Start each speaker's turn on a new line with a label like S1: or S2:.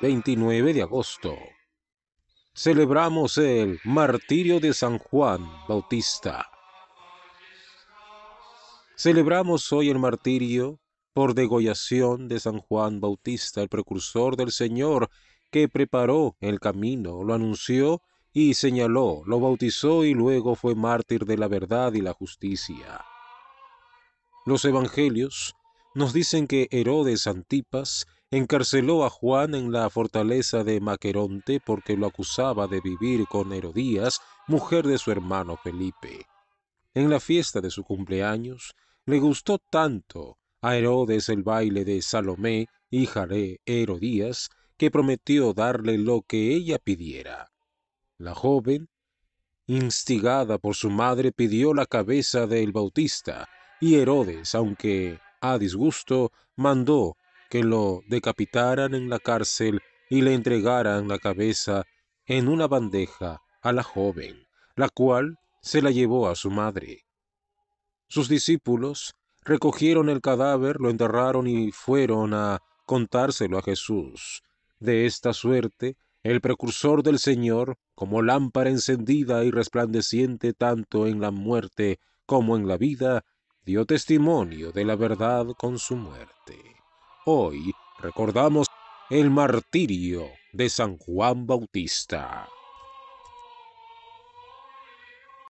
S1: 29 de agosto, celebramos el martirio de San Juan Bautista. Celebramos hoy el martirio por degollación de San Juan Bautista, el precursor del Señor, que preparó el camino, lo anunció y señaló, lo bautizó y luego fue mártir de la verdad y la justicia. Los evangelios nos dicen que Herodes Antipas encarceló a Juan en la fortaleza de Maqueronte porque lo acusaba de vivir con Herodías, mujer de su hermano Felipe. En la fiesta de su cumpleaños le gustó tanto a Herodes el baile de Salomé, hija de Herodías, que prometió darle lo que ella pidiera. La joven, instigada por su madre, pidió la cabeza del Bautista, y Herodes, aunque a disgusto, mandó que lo decapitaran en la cárcel y le entregaran la cabeza en una bandeja a la joven, la cual se la llevó a su madre. Sus discípulos recogieron el cadáver, lo enterraron y fueron a contárselo a Jesús. De esta suerte, el precursor del Señor, como lámpara encendida y resplandeciente tanto en la muerte como en la vida, dio testimonio de la verdad con su muerte. Hoy recordamos el martirio de San Juan Bautista.